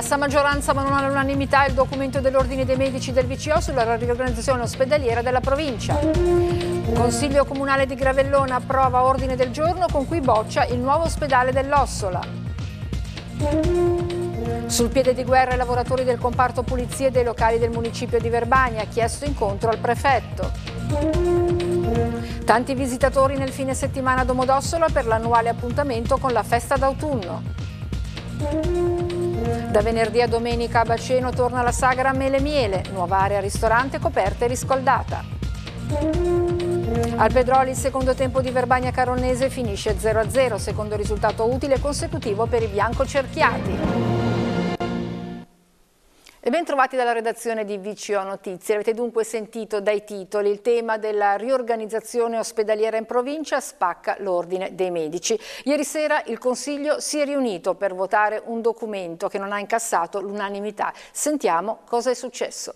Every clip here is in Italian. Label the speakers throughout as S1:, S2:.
S1: Passa a maggioranza ma non all'unanimità il documento dell'Ordine dei Medici del VCO sulla riorganizzazione ospedaliera della provincia. Consiglio Comunale di Gravellona approva ordine del giorno con cui boccia il nuovo ospedale dell'Ossola. Sul piede di guerra i lavoratori del comparto pulizie dei locali del municipio di Verbania chiesto incontro al prefetto. Tanti visitatori nel fine settimana a Domodossola per l'annuale appuntamento con la festa d'autunno. Da venerdì a domenica a Baceno torna la sagra Mele Miele, nuova area ristorante coperta e riscaldata. Al Pedroli il secondo tempo di Verbagna Caronnese finisce 0-0, secondo risultato utile consecutivo per i biancocerchiati. E ben trovati dalla redazione di VCO Notizie. Avete dunque sentito dai titoli il tema della riorganizzazione ospedaliera in provincia spacca l'ordine dei medici. Ieri sera il Consiglio si è riunito per votare un documento che non ha incassato l'unanimità. Sentiamo cosa è successo.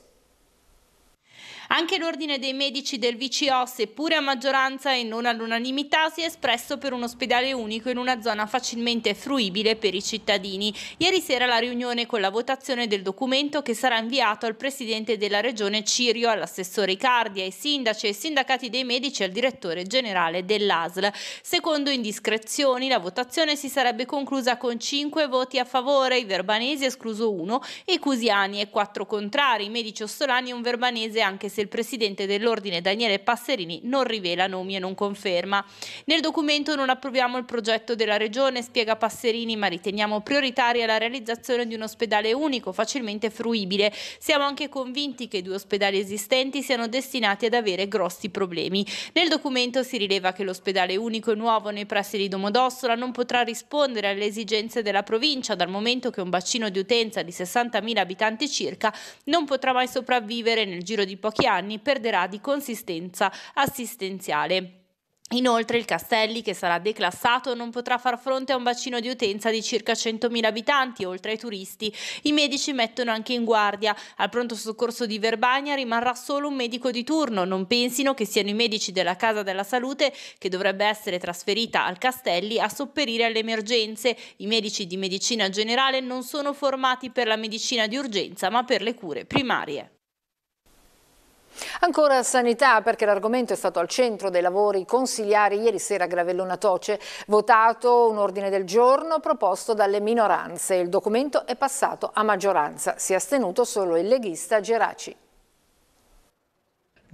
S2: Anche l'Ordine dei Medici del VCO, seppure a maggioranza e non all'unanimità, si è espresso per un ospedale unico in una zona facilmente fruibile per i cittadini. Ieri sera la riunione con la votazione del documento che sarà inviato al Presidente della Regione Cirio, all'assessore Icardi, ai sindaci e sindacati dei medici e al direttore generale dell'ASL. Secondo indiscrezioni la votazione si sarebbe conclusa con 5 voti a favore, i verbanesi escluso uno, i Cusiani e quattro contrari, i medici ossolani e un verbanese anche se il presidente dell'ordine Daniele Passerini non rivela nomi e non conferma. Nel documento non approviamo il progetto della regione, spiega Passerini, ma riteniamo prioritaria la realizzazione di un ospedale unico, facilmente fruibile. Siamo anche convinti che i due ospedali esistenti siano destinati ad avere grossi problemi. Nel documento si rileva che l'ospedale unico e nuovo nei pressi di Domodossola non potrà rispondere alle esigenze della provincia dal momento che un bacino di utenza di 60.000 abitanti circa non potrà mai sopravvivere nel giro di pochi pochi anni perderà di consistenza assistenziale. Inoltre il Castelli, che sarà declassato, non potrà far fronte a un bacino di utenza di circa 100.000 abitanti, oltre ai turisti. I medici mettono anche in guardia. Al pronto soccorso di Verbania rimarrà solo un medico di turno. Non pensino che siano i medici della Casa della Salute, che dovrebbe essere trasferita al Castelli, a sopperire alle emergenze. I medici di medicina generale non sono formati per la medicina di urgenza, ma per le cure primarie.
S1: Ancora sanità, perché l'argomento è stato al centro dei lavori consigliari ieri sera a Gravellona Toce, votato un ordine del giorno proposto dalle minoranze. Il documento è passato a maggioranza, si è astenuto solo il leghista Geraci.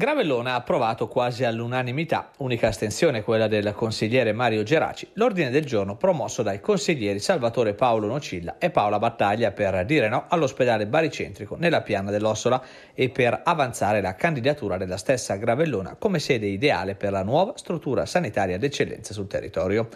S3: Gravellona ha approvato quasi all'unanimità, unica astensione quella del consigliere Mario Geraci, l'ordine del giorno promosso dai consiglieri Salvatore Paolo Nocilla e Paola Battaglia per dire no all'ospedale baricentrico nella piana dell'Ossola e per avanzare la candidatura della stessa Gravellona come sede ideale per la nuova struttura sanitaria d'eccellenza sul territorio.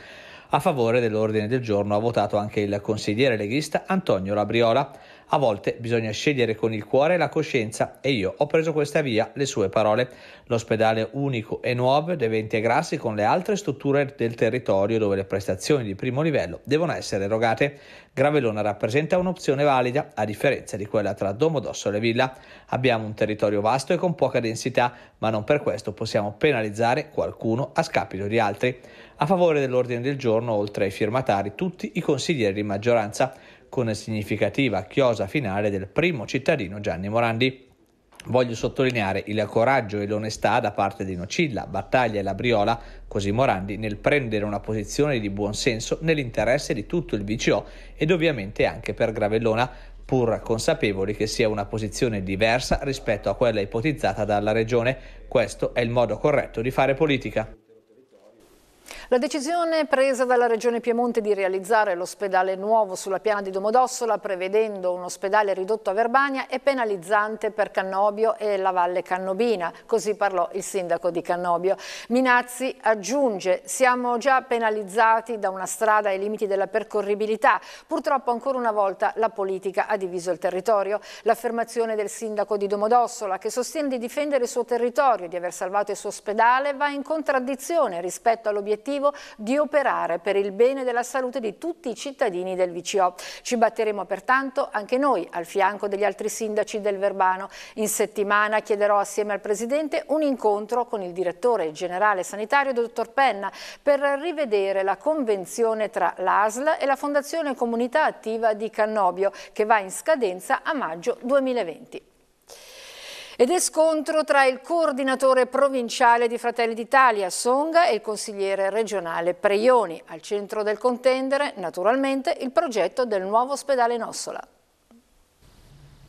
S3: A favore dell'ordine del giorno ha votato anche il consigliere leghista Antonio Labriola. A volte bisogna scegliere con il cuore e la coscienza e io ho preso questa via, le sue parole. L'ospedale unico e nuovo deve integrarsi con le altre strutture del territorio dove le prestazioni di primo livello devono essere erogate. Gravelona rappresenta un'opzione valida a differenza di quella tra Domodossola e Villa. Abbiamo un territorio vasto e con poca densità, ma non per questo possiamo penalizzare qualcuno a scapito di altri. A favore dell'ordine del giorno, oltre ai firmatari, tutti i consiglieri di maggioranza con significativa chiosa finale del primo cittadino Gianni Morandi. Voglio sottolineare il coraggio e l'onestà da parte di Nocilla, Battaglia e Labriola, così Morandi, nel prendere una posizione di buon senso nell'interesse di tutto il VCO ed ovviamente anche per Gravellona, pur consapevoli che sia una posizione diversa rispetto a quella ipotizzata dalla Regione. Questo è il modo corretto di fare politica.
S1: La decisione presa dalla Regione Piemonte di realizzare l'ospedale nuovo sulla piana di Domodossola, prevedendo un ospedale ridotto a Verbania, è penalizzante per Cannobio e la Valle Cannobina, così parlò il sindaco di Cannobio. Minazzi aggiunge, siamo già penalizzati da una strada ai limiti della percorribilità. Purtroppo ancora una volta la politica ha diviso il territorio. L'affermazione del sindaco di Domodossola, che sostiene di difendere il suo territorio, di aver salvato il suo ospedale, va in contraddizione rispetto all'obiettivo l'obiettivo di operare per il bene della salute di tutti i cittadini del VCO. Ci batteremo pertanto anche noi al fianco degli altri sindaci del Verbano. In settimana chiederò assieme al Presidente un incontro con il direttore generale sanitario, dottor Penna, per rivedere la convenzione tra l'ASL e la Fondazione Comunità Attiva di Cannobio, che va in scadenza a maggio 2020. Ed è scontro tra il coordinatore provinciale di Fratelli d'Italia, Songa, e il consigliere regionale Preioni. Al centro del contendere, naturalmente, il progetto del nuovo ospedale Nossola.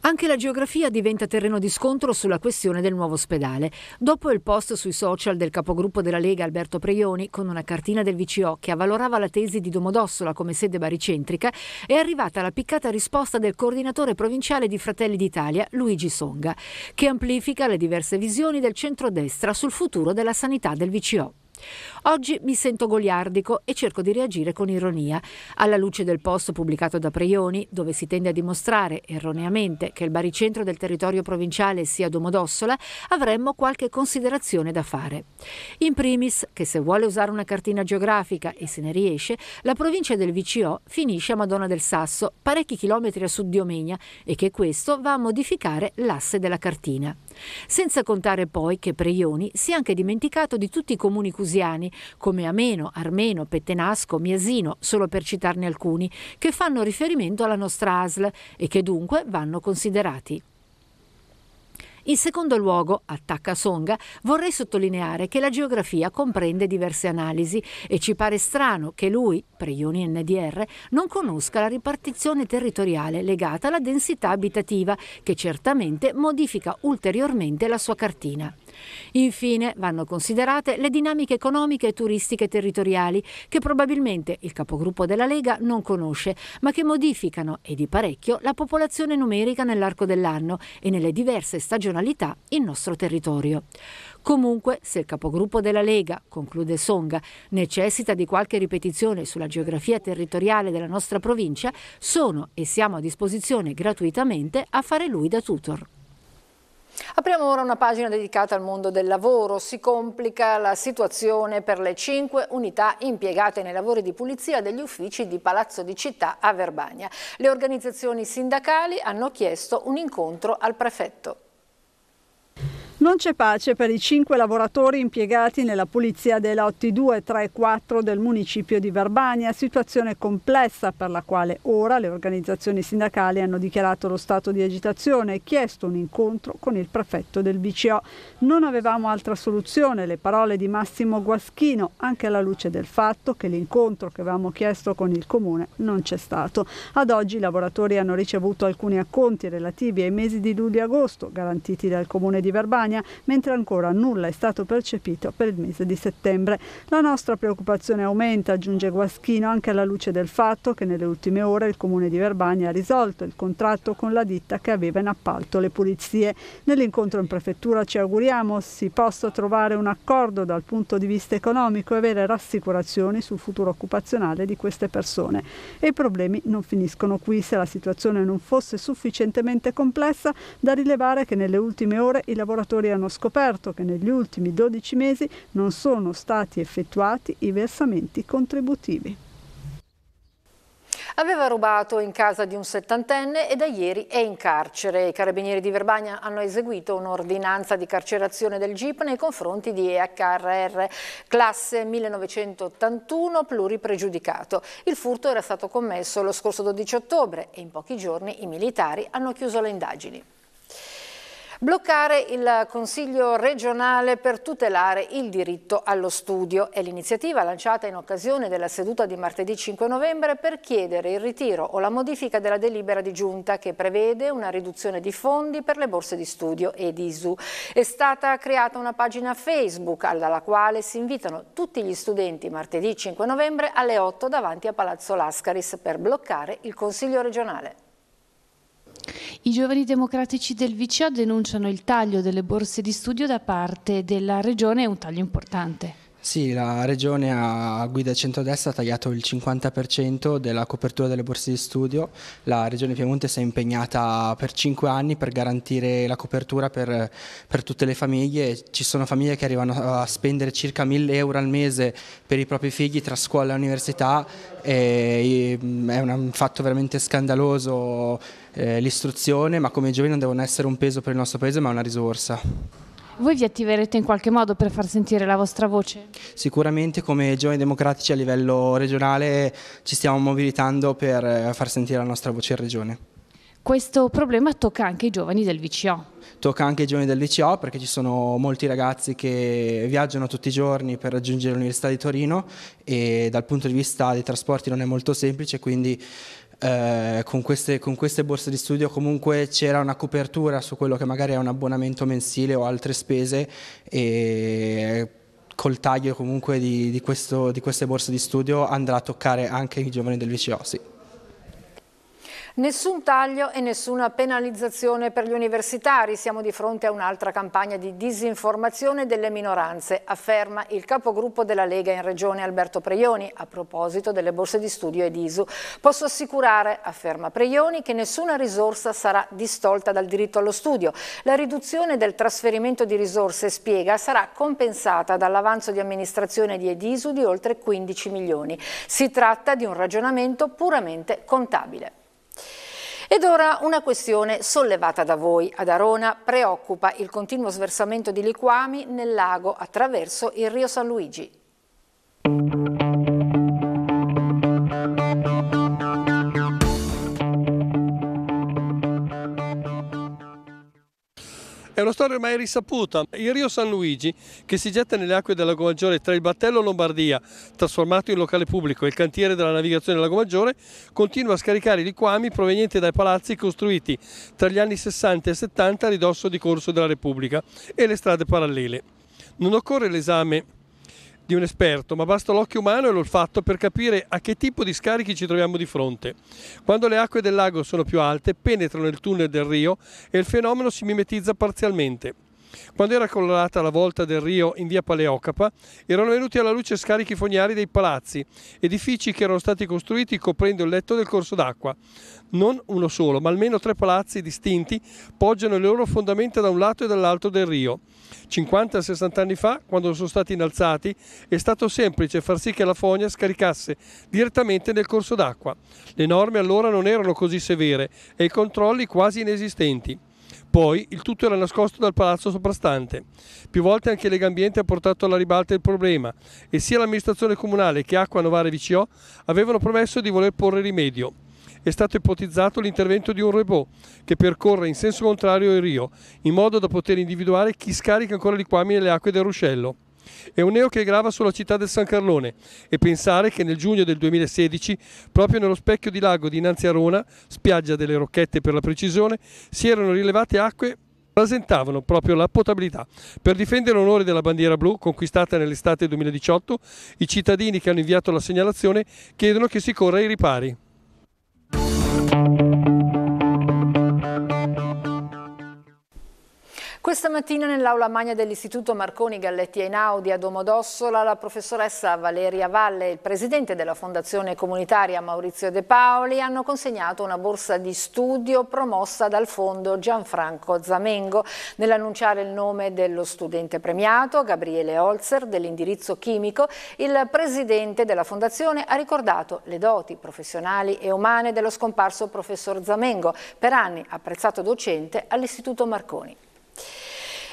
S1: Anche la geografia diventa terreno di scontro sulla questione del nuovo ospedale. Dopo il post sui social del capogruppo della Lega Alberto Preioni con una cartina del VCO che avvalorava la tesi di Domodossola come sede baricentrica, è arrivata la piccata risposta del coordinatore provinciale di Fratelli d'Italia, Luigi Songa, che amplifica le diverse visioni del centrodestra sul futuro della sanità del VCO. Oggi mi sento goliardico e cerco di reagire con ironia. Alla luce del post pubblicato da Preioni, dove si tende a dimostrare, erroneamente, che il baricentro del territorio provinciale sia Domodossola, avremmo qualche considerazione da fare. In primis, che se vuole usare una cartina geografica e se ne riesce, la provincia del VCO finisce a Madonna del Sasso, parecchi chilometri a sud di Omegna, e che questo va a modificare l'asse della cartina. Senza contare poi che Preioni si è anche dimenticato di tutti i comuni cusiani, come Ameno, Armeno, Pettenasco, Miasino, solo per citarne alcuni, che fanno riferimento alla nostra ASL e che dunque vanno considerati. In secondo luogo, attacca Songa, vorrei sottolineare che la geografia comprende diverse analisi e ci pare strano che lui, Prioni NDR, non conosca la ripartizione territoriale legata alla densità abitativa, che certamente modifica ulteriormente la sua cartina. Infine vanno considerate le dinamiche economiche e turistiche territoriali che probabilmente il capogruppo della Lega non conosce, ma che modificano e di parecchio la popolazione numerica nell'arco dell'anno e nelle diverse stagionalità in nostro territorio. Comunque, se il capogruppo della Lega, conclude Songa, necessita di qualche ripetizione sulla geografia territoriale della nostra provincia, sono e siamo a disposizione gratuitamente a fare lui da tutor. Apriamo ora una pagina dedicata al mondo del lavoro. Si complica la situazione per le cinque unità impiegate nei lavori di pulizia degli uffici di Palazzo di Città a Verbania. Le organizzazioni sindacali hanno chiesto un incontro al prefetto.
S4: Non c'è pace per i cinque lavoratori impiegati nella pulizia dei lotti 2, 3 e 4 del municipio di Verbania, situazione complessa per la quale ora le organizzazioni sindacali hanno dichiarato lo stato di agitazione e chiesto un incontro con il prefetto del BCO. Non avevamo altra soluzione, le parole di Massimo Guaschino, anche alla luce del fatto che l'incontro che avevamo chiesto con il comune non c'è stato. Ad oggi i lavoratori hanno ricevuto alcuni acconti relativi ai mesi di luglio e agosto garantiti dal comune di Verbania Campania, mentre ancora nulla è stato percepito per il mese di settembre. La nostra preoccupazione aumenta, aggiunge Guaschino, anche alla luce del fatto che nelle ultime ore il comune di Verbania ha risolto il contratto con la ditta che aveva in appalto le pulizie. Nell'incontro in prefettura ci auguriamo si possa trovare un accordo dal punto di vista economico e avere rassicurazioni sul futuro occupazionale di queste persone. E i problemi non finiscono qui. Se la situazione non fosse sufficientemente complessa, da rilevare che nelle ultime ore i lavoratori riscattori hanno scoperto che negli ultimi 12 mesi non sono stati effettuati i versamenti contributivi.
S1: Aveva rubato in casa di un settantenne e da ieri è in carcere. I carabinieri di Verbagna hanno eseguito un'ordinanza di carcerazione del GIP nei confronti di EHRR classe 1981 pluripregiudicato. Il furto era stato commesso lo scorso 12 ottobre e in pochi giorni i militari hanno chiuso le indagini. Bloccare il Consiglio regionale per tutelare il diritto allo studio è l'iniziativa lanciata in occasione della seduta di martedì 5 novembre per chiedere il ritiro o la modifica della delibera di giunta che prevede una riduzione di fondi per le borse di studio ed ISU. È stata creata una pagina Facebook alla quale si invitano tutti gli studenti martedì 5 novembre alle 8 davanti a Palazzo Lascaris per bloccare il Consiglio regionale.
S5: I giovani democratici del VCO denunciano il taglio delle borse di studio da parte della Regione, è un taglio importante.
S6: Sì, la Regione a guida centrodestra ha tagliato il 50% della copertura delle borse di studio. La Regione Piemonte si è impegnata per 5 anni per garantire la copertura per, per tutte le famiglie. Ci sono famiglie che arrivano a spendere circa 1000 euro al mese per i propri figli tra scuola e università. E mm, è un fatto veramente scandaloso eh, l'istruzione, ma come i giovani non devono essere un peso per il nostro paese, ma una risorsa.
S5: Voi vi attiverete in qualche modo per far sentire la vostra voce?
S6: Sicuramente come giovani democratici a livello regionale ci stiamo mobilitando per eh, far sentire la nostra voce in regione.
S5: Questo problema tocca anche i giovani del VCO.
S6: Tocca anche i giovani del VCO perché ci sono molti ragazzi che viaggiano tutti i giorni per raggiungere l'Università di Torino e dal punto di vista dei trasporti non è molto semplice, quindi eh, con, queste, con, queste, borse di studio comunque c'era una copertura su quello che magari è un abbonamento mensile o altre spese e col taglio comunque di, di, questo, di queste borse di studio andrà a toccare anche i giovani del VCO. Sì.
S1: Nessun taglio e nessuna penalizzazione per gli universitari. Siamo di fronte a un'altra campagna di disinformazione delle minoranze, afferma il capogruppo della Lega in Regione Alberto Preioni a proposito delle borse di studio ed ISU. Posso assicurare, afferma Preioni, che nessuna risorsa sarà distolta dal diritto allo studio. La riduzione del trasferimento di risorse, spiega, sarà compensata dall'avanzo di amministrazione di Edisu di oltre 15 milioni. Si tratta di un ragionamento puramente contabile. Ed ora una questione sollevata da voi. Ad Arona preoccupa il continuo sversamento di liquami nel lago attraverso il Rio San Luigi.
S7: una storia ormai risaputa. Il Rio San Luigi, che si getta nelle acque del Lago Maggiore tra il battello Lombardia, trasformato in locale pubblico, e il cantiere della navigazione del Lago Maggiore, continua a scaricare i liquami provenienti dai palazzi costruiti tra gli anni 60 e 70 a ridosso di Corso della Repubblica e le strade parallele. Non occorre l'esame di un esperto, ma basta l'occhio umano e l'olfatto per capire a che tipo di scarichi ci troviamo di fronte. Quando le acque del lago sono più alte, penetrano il tunnel del rio e il fenomeno si mimetizza parzialmente. Quando era colorata la volta del Rio in via Paleocapa, erano venuti alla luce scarichi fognari dei palazzi, edifici che erano stati costruiti coprendo il letto del corso d'acqua. Non uno solo, ma almeno tre palazzi distinti poggiano le loro fondamenta da un lato e dall'altro del Rio. 50-60 anni fa, quando sono stati innalzati, è stato semplice far sì che la fogna scaricasse direttamente nel corso d'acqua. Le norme allora non erano così severe e i controlli quasi inesistenti. Poi il tutto era nascosto dal palazzo soprastante. Più volte anche Legambiente ha portato alla ribalta il problema e sia l'amministrazione comunale che Acqua Novare VCO avevano promesso di voler porre rimedio. È stato ipotizzato l'intervento di un robot che percorre in senso contrario il rio, in modo da poter individuare chi scarica ancora liquami nelle acque del ruscello. È un neo che grava sulla città del San Carlone e pensare che nel giugno del 2016, proprio nello specchio di lago dinanzi a Rona, spiaggia delle Rocchette per la precisione, si erano rilevate acque rasentavano proprio la potabilità. Per difendere l'onore della bandiera blu conquistata nell'estate 2018, i cittadini che hanno inviato la segnalazione chiedono che si corra ai ripari.
S1: Questa mattina nell'aula magna dell'Istituto Marconi Galletti Einaudi a Domodossola la professoressa Valeria Valle e il presidente della Fondazione Comunitaria Maurizio De Paoli hanno consegnato una borsa di studio promossa dal fondo Gianfranco Zamengo. Nell'annunciare il nome dello studente premiato, Gabriele Holzer, dell'indirizzo chimico, il presidente della Fondazione ha ricordato le doti professionali e umane dello scomparso professor Zamengo, per anni apprezzato docente all'Istituto Marconi.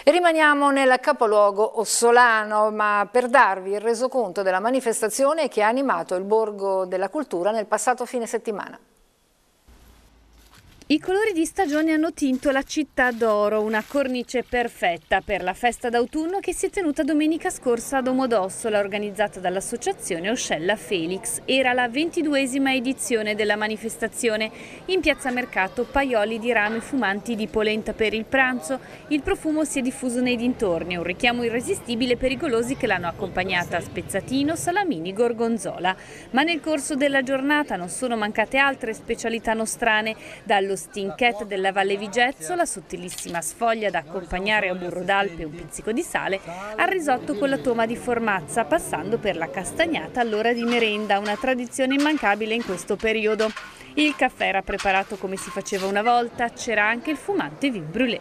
S1: Rimaniamo nel capoluogo ossolano, ma per darvi il resoconto della manifestazione che ha animato il Borgo della Cultura nel passato fine settimana.
S5: I colori di stagione hanno tinto la città d'oro, una cornice perfetta per la festa d'autunno che si è tenuta domenica scorsa a Domodossola, organizzata dall'associazione Oscella Felix. Era la ventiduesima edizione della manifestazione. In piazza Mercato, paioli di rame fumanti di polenta per il pranzo. Il profumo si è diffuso nei dintorni, un richiamo irresistibile per i golosi che l'hanno accompagnata a spezzatino, salamini, gorgonzola. Ma nel corso della giornata non sono mancate altre specialità nostrane, dallo stinket della Valle Vigezzo, la sottilissima sfoglia da accompagnare a burro d'alpe e un pizzico di sale, al risotto con la toma di formazza, passando per la castagnata all'ora di merenda, una tradizione immancabile in questo periodo. Il caffè era preparato come si faceva una volta, c'era anche il fumante vin brûlé.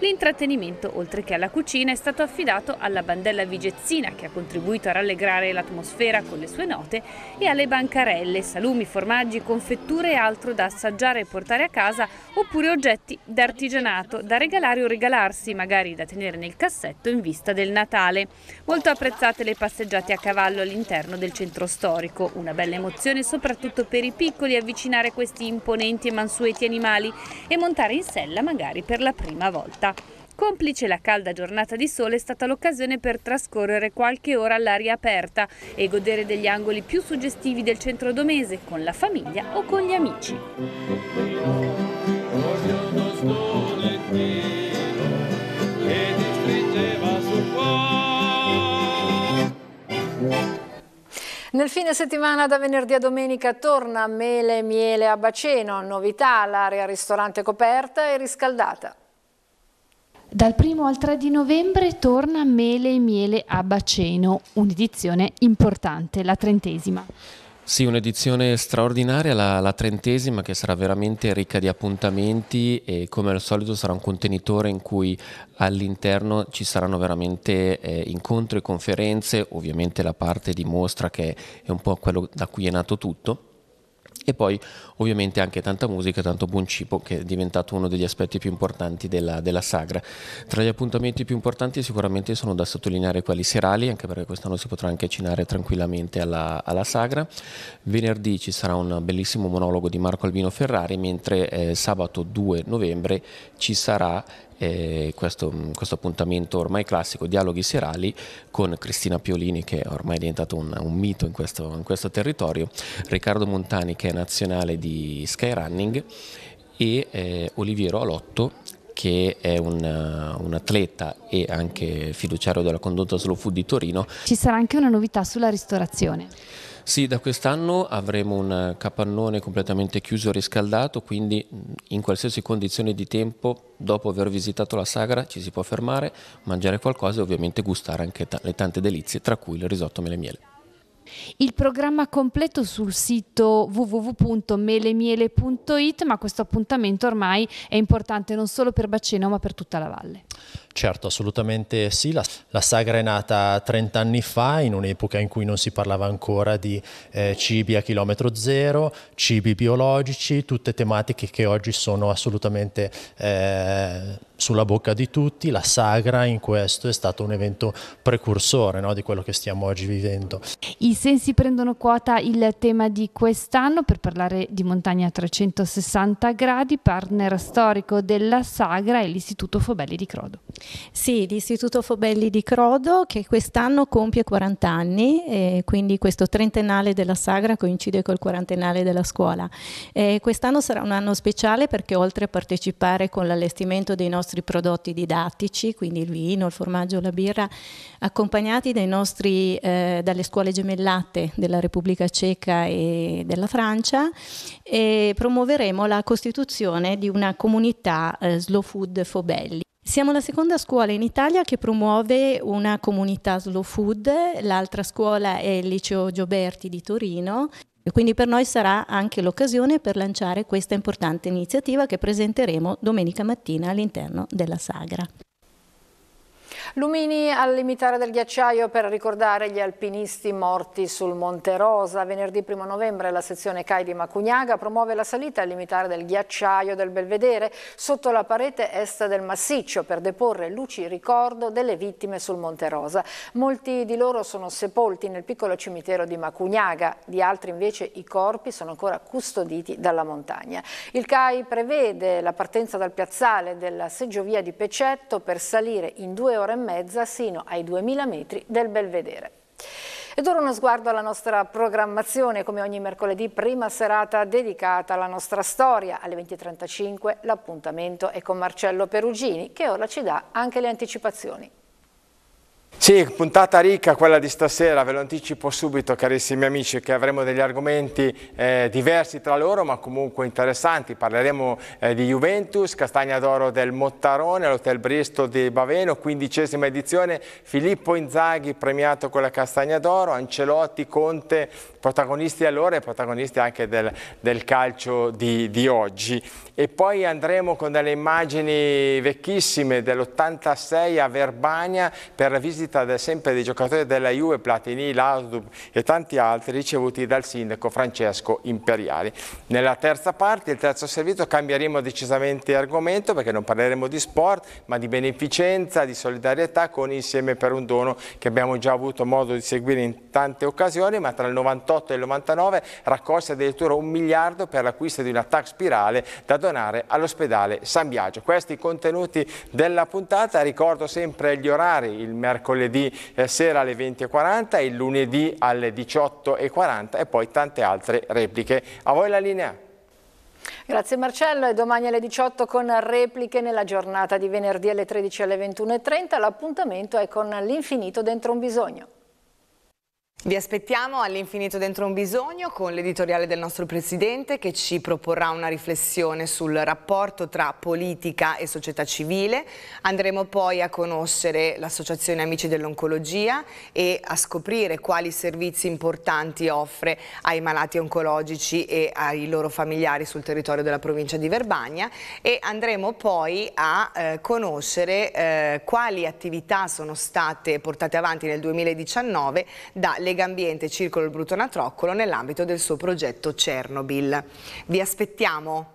S5: L'intrattenimento, oltre che alla cucina, è stato affidato alla bandella vigezzina che ha contribuito a rallegrare l'atmosfera con le sue note e alle bancarelle, salumi, formaggi, confetture e altro da assaggiare e portare a casa oppure oggetti d'artigianato da regalare o regalarsi, magari da tenere nel cassetto in vista del Natale. Molto apprezzate le passeggiate a cavallo all'interno del centro storico, una bella emozione soprattutto per i piccoli avvicinare questi imponenti e mansueti animali e montare in sella magari per la prima volta. Complice la calda giornata di sole è stata l'occasione per trascorrere qualche ora all'aria aperta e godere degli angoli più suggestivi del centro domese con la famiglia o con gli amici.
S1: Nel fine settimana da venerdì a domenica torna mele e miele a Baceno, novità, l'area ristorante coperta e riscaldata.
S5: Dal 1 al 3 di novembre torna Mele e Miele a Baceno, un'edizione importante, la trentesima.
S8: Sì, un'edizione straordinaria, la, la, trentesima, che sarà veramente ricca di appuntamenti e come al solito sarà un contenitore in cui all'interno ci saranno veramente eh, incontri, conferenze, ovviamente la parte di mostra che è un po' quello da cui è nato tutto e poi ovviamente anche tanta musica, tanto buon cibo che è diventato uno degli aspetti più importanti della, della sagra. Tra gli appuntamenti più importanti sicuramente sono da sottolineare quelli serali, anche perché quest'anno si potrà anche cenare tranquillamente alla, alla sagra. Venerdì ci sarà un bellissimo monologo di Marco Albino Ferrari, mentre eh, sabato 2 novembre ci sarà eh, questo, questo, appuntamento ormai classico, dialoghi serali con Cristina Piolini che è ormai diventato un, un mito in questo, in questo territorio, Riccardo Montani che è nazionale di di skyrunning e eh, Oliviero Alotto che è un, eh, un, atleta e anche fiduciario della condotta Slow Food di Torino.
S5: Ci sarà anche una novità sulla ristorazione.
S8: Sì, da quest'anno avremo un capannone completamente chiuso e riscaldato, quindi mm, in qualsiasi condizione di tempo, dopo aver visitato la sagra, ci si può fermare, mangiare qualcosa e ovviamente gustare anche le tante delizie, tra cui il risotto mele miele.
S5: Il programma completo sul sito www.melemiele.it, ma questo appuntamento ormai è importante non solo per Bacino ma per tutta la valle.
S8: Certo, assolutamente sì. La, la, sagra è nata 30 anni fa, in un'epoca in cui non si parlava ancora di eh, cibi a chilometro zero, cibi biologici, tutte tematiche che oggi sono assolutamente eh, sulla bocca di tutti. La sagra in questo è stato un evento precursore no, di quello che stiamo oggi vivendo.
S5: I sensi prendono quota il tema di quest'anno per parlare di montagna a 360 gradi,
S2: partner storico della sagra è l'Istituto Fobelli di Crodo. Sì, l'Istituto Fobelli di Crodo che quest'anno compie 40 anni, eh, quindi questo trentennale della sagra coincide col quarantennale della scuola. Eh, quest'anno sarà un anno speciale perché oltre a partecipare con l'allestimento dei nostri prodotti didattici, quindi il vino, il formaggio, la birra, accompagnati nostri, eh, dalle scuole gemellate della Repubblica Ceca e della Francia, promuoveremo la costituzione di una comunità eh, slow food Fobelli. Siamo la seconda scuola in Italia che promuove una comunità slow food, l'altra scuola è il liceo Gioberti di Torino. E quindi per noi sarà anche l'occasione per lanciare questa importante iniziativa che presenteremo domenica mattina all'interno della Sagra.
S1: Lumini al limitare del ghiacciaio per ricordare gli alpinisti morti sul Monte Rosa. Venerdì 1 novembre la sezione CAI di Macugnaga promuove la salita al limitare del ghiacciaio del Belvedere sotto la parete est del massiccio per deporre luci ricordo delle vittime sul Monte Rosa. Molti di loro sono sepolti nel piccolo cimitero di Macugnaga, di altri invece i corpi sono ancora custoditi dalla montagna. Il CAI prevede la partenza dal piazzale della seggiovia di Pecetto per salire in due ore e mezzo mezza sino ai 2000 metri del Belvedere. Ed ora uno sguardo alla nostra programmazione, come ogni mercoledì prima serata dedicata alla nostra storia. Alle 20.35 l'appuntamento è con Marcello Perugini, che ora ci dà anche le anticipazioni.
S9: Sì, puntata ricca quella di stasera, ve lo anticipo subito carissimi amici che avremo degli argomenti eh, diversi tra loro ma comunque interessanti, parleremo eh, di Juventus, Castagna d'Oro del Mottarone, l'Hotel Bristo di Baveno, quindicesima edizione, Filippo Inzaghi premiato con la Castagna d'Oro, Ancelotti, Conte, protagonisti allora e protagonisti anche del, del calcio di, di, oggi. E poi andremo con delle immagini vecchissime dell'86 a Verbania per la visita lista ad esempio dei giocatori della Juve, Platini, Lasdub e tanti altri ricevuti dal sindaco Francesco Imperiali. Nella terza parte, il terzo servizio, cambieremo decisamente argomento perché non parleremo di sport ma di beneficenza, di solidarietà con Insieme per un dono che abbiamo già avuto modo di seguire in tante occasioni ma tra il 98 e il 99 raccolse addirittura un miliardo per l'acquisto di una tax spirale da donare all'ospedale San Biagio. Questi i contenuti della puntata, ricordo sempre gli orari, il mercoledì mercoledì eh, sera alle 20.40, il lunedì alle 18.40 e poi tante altre repliche. A voi la linea.
S1: Grazie Marcello e domani alle 18 con repliche nella giornata di venerdì alle 13 alle 21.30. L'appuntamento è con l'infinito dentro un bisogno.
S5: Vi aspettiamo all'infinito dentro un bisogno con l'editoriale del nostro Presidente che ci proporrà una riflessione sul rapporto tra politica e società civile. Andremo poi a conoscere l'Associazione Amici dell'Oncologia e a scoprire quali servizi importanti offre ai malati oncologici e ai loro familiari sul territorio della provincia di Verbania e andremo poi a eh, conoscere eh, quali attività sono state portate avanti nel 2019 dall'Associazione Lega Ambiente Circolo Brutona Troccolo
S2: nell'ambito del
S1: suo progetto Chernobyl. Vi aspettiamo!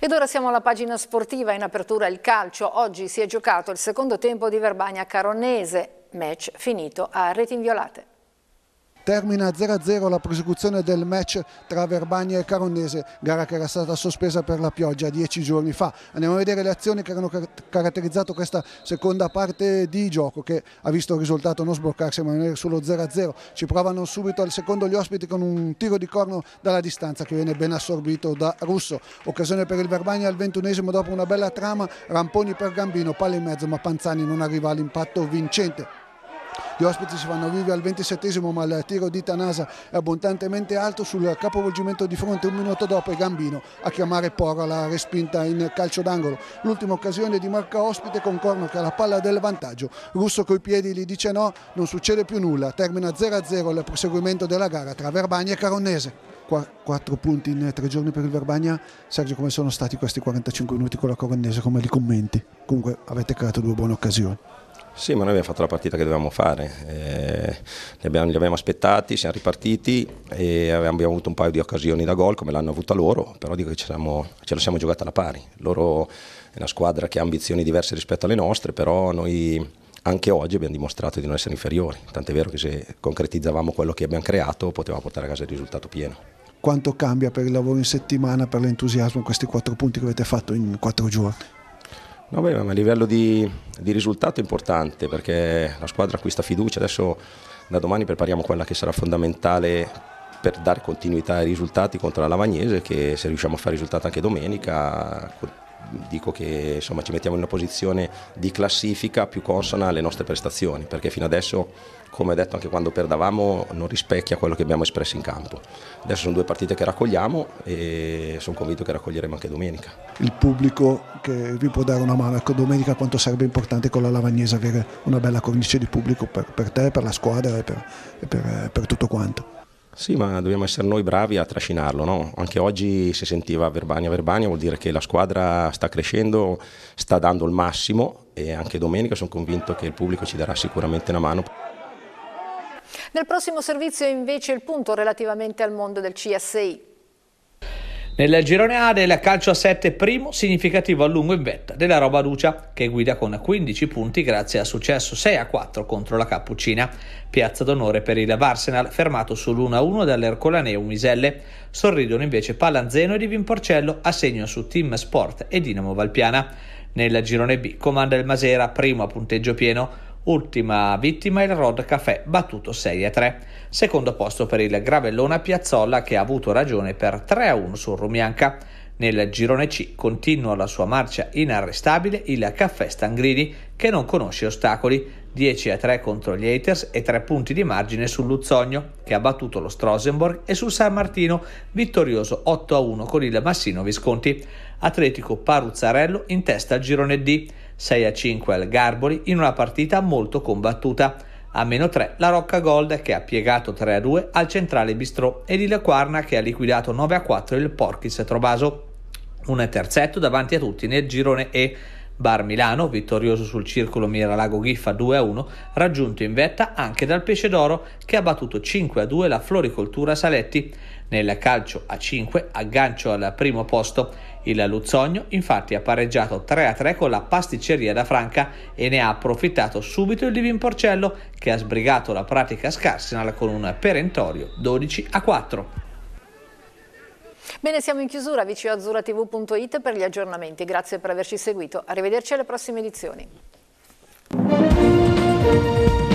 S1: Ed ora siamo alla pagina sportiva, in apertura il calcio. Oggi si è giocato il secondo tempo di Verbania Caronese, match finito a reti inviolate.
S10: Termina 0-0 la prosecuzione del match tra Verbania e Caronnese, gara che era stata sospesa per la pioggia dieci giorni fa. Andiamo a vedere le azioni che hanno caratterizzato questa seconda parte di gioco che ha visto il risultato non sbloccarsi ma rimanere sullo 0-0. Ci provano subito al secondo gli ospiti con un tiro di corno dalla distanza che viene ben assorbito da Russo. Occasione per il Verbania al ventunesimo dopo una bella trama, ramponi per Gambino, palla in mezzo ma Panzani non arriva all'impatto vincente. Gli ospiti si fanno vivi al 27 ma il tiro di Tanasa è abbondantemente alto sul capovolgimento di fronte. Un minuto dopo è Gambino a chiamare Porra la respinta in calcio d'angolo. L'ultima occasione di marca ospite con Corno che ha la palla del vantaggio. Russo coi piedi gli dice no, non succede più nulla. Termina 0-0 il proseguimento della gara tra Verbagna e Caronnese. Quattro punti in tre giorni per il Verbagna. Sergio, come sono stati questi 45 minuti con la Coronnese? Come li commenti? Comunque avete creato due buone occasioni.
S11: Sì, ma noi abbiamo fatto la partita che dovevamo fare, eh, li, abbiamo, li, abbiamo, aspettati, siamo ripartiti e abbiamo avuto un paio di occasioni da gol come l'hanno avuta loro, però dico che ce, siamo, ce la siamo giocata alla pari. Loro è una squadra che ha ambizioni diverse rispetto alle nostre, però noi anche oggi abbiamo dimostrato di non essere inferiori, tant'è vero che se concretizzavamo quello che abbiamo creato potevamo portare a casa il risultato pieno.
S10: Quanto cambia per il lavoro in settimana, per l'entusiasmo questi quattro punti che avete fatto in quattro giorni?
S11: No, beh, ma a livello di, di, risultato è importante perché la squadra acquista fiducia, adesso da domani prepariamo quella che sarà fondamentale per dare continuità ai risultati contro la Lavagnese che se riusciamo a fare risultato anche domenica dico che insomma, ci mettiamo in una posizione di classifica più consona alle nostre prestazioni, perché fino adesso, come detto anche quando perdavamo, non rispecchia quello che abbiamo espresso in campo. Adesso sono due partite che raccogliamo e sono convinto che raccoglieremo anche domenica.
S10: Il pubblico che vi può dare una mano, ecco domenica quanto sarebbe importante con la Lavagnese avere una bella cornice di pubblico per, per te, per la squadra e per, per, per tutto
S11: quanto. Sì, ma dobbiamo essere noi bravi a trascinarlo. No? Anche oggi si sentiva Verbania Verbania, vuol dire che la squadra sta crescendo, sta dando il massimo e anche domenica sono convinto che il pubblico ci darà sicuramente una mano.
S1: Nel prossimo servizio invece il punto relativamente al mondo del CSI.
S11: Nel girone A del
S3: calcio a 7 primo significativo allungo in vetta della Roba Lucia che guida con 15 punti grazie al successo 6 a 4 contro la Cappuccina. Piazza d'onore per il Varsenal, fermato sull'1-1 a dall'Ercolaneo Miselle. Sorridono invece Palanzeno e Divin Porcello a segno su Team Sport e Dinamo Valpiana. Nel girone B comanda il Masera primo a punteggio pieno Ultima vittima il Rod Café, battuto 6-3. Secondo posto per il Gravellona Piazzolla che ha avuto ragione per 3-1 su Rumianca. Nel girone C continua la sua marcia inarrestabile il Caffè Stangrini che non conosce ostacoli. 10 a 3 contro gli Haters e 3 punti di margine sul Luzzogno, che ha battuto lo Strosenborg e sul San Martino, vittorioso 8 a 1 con il Massino Visconti. Atletico Paruzzarello in testa al girone D. 6 a 5 al Garboli in una partita molto combattuta. A meno 3 la Rocca Gold che ha piegato 3 a 2 al Centrale Bistrò e Lila Quarna che ha liquidato 9 a 4 il Porchis Trobaso. Un terzetto davanti a tutti nel girone E. Bar Milano, vittorioso sul circolo Miralago Giffa 2-1, a raggiunto in vetta anche dal Pesce d'Oro che ha battuto 5-2 a la Floricoltura Saletti. Nel calcio a 5 aggancio al primo posto il Luzzogno infatti ha pareggiato 3-3 con la pasticceria da Franca e ne ha approfittato subito il Livin Porcello che ha sbrigato la pratica Scarsenal con un perentorio 12-4.
S1: Bene, siamo in chiusura, vcoazzurratv.it per gli aggiornamenti. Grazie per averci seguito. Arrivederci alle prossime edizioni.